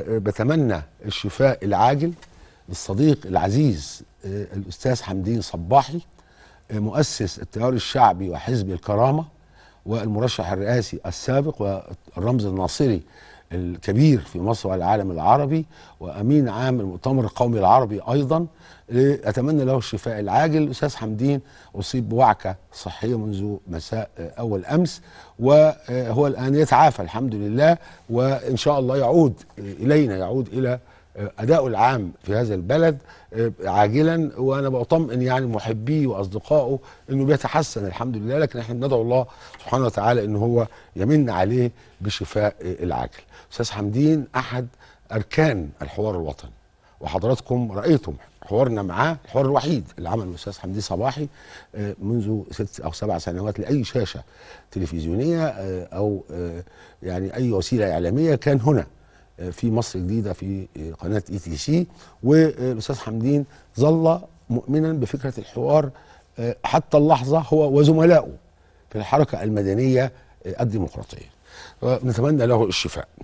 بتمنى الشفاء العاجل للصديق العزيز آه، الاستاذ حمدين صباحي آه، مؤسس التيار الشعبي وحزب الكرامه والمرشح الرئاسي السابق والرمز الناصري الكبير في مصر والعالم العربي وامين عام المؤتمر القومي العربي ايضا اتمنى له الشفاء العاجل الاستاذ حمدين اصيب بوعكه صحيه منذ مساء اول امس وهو الان يتعافى الحمد لله وان شاء الله يعود الينا يعود الى اداؤه العام في هذا البلد آه، عاجلا وانا بطمئن يعني محبيه واصدقائه انه بيتحسن الحمد لله لكن احنا بندعو الله سبحانه وتعالى ان هو يمن عليه بشفاء العاجل. استاذ حمدين احد اركان الحوار الوطني وحضراتكم رايتم حوارنا معاه الحوار الوحيد اللي عمله الاستاذ حمدي صباحي آه، منذ ست او سبع سنوات لاي شاشه تلفزيونيه آه، او يعني اي وسيله اعلاميه كان هنا في مصر الجديده في قناه اي تي سي والاستاذ حمدين ظل مؤمنا بفكره الحوار آه، حتى اللحظه هو وزملائه في الحركه المدنيه آه، الديمقراطيه آه، نتمنى له الشفاء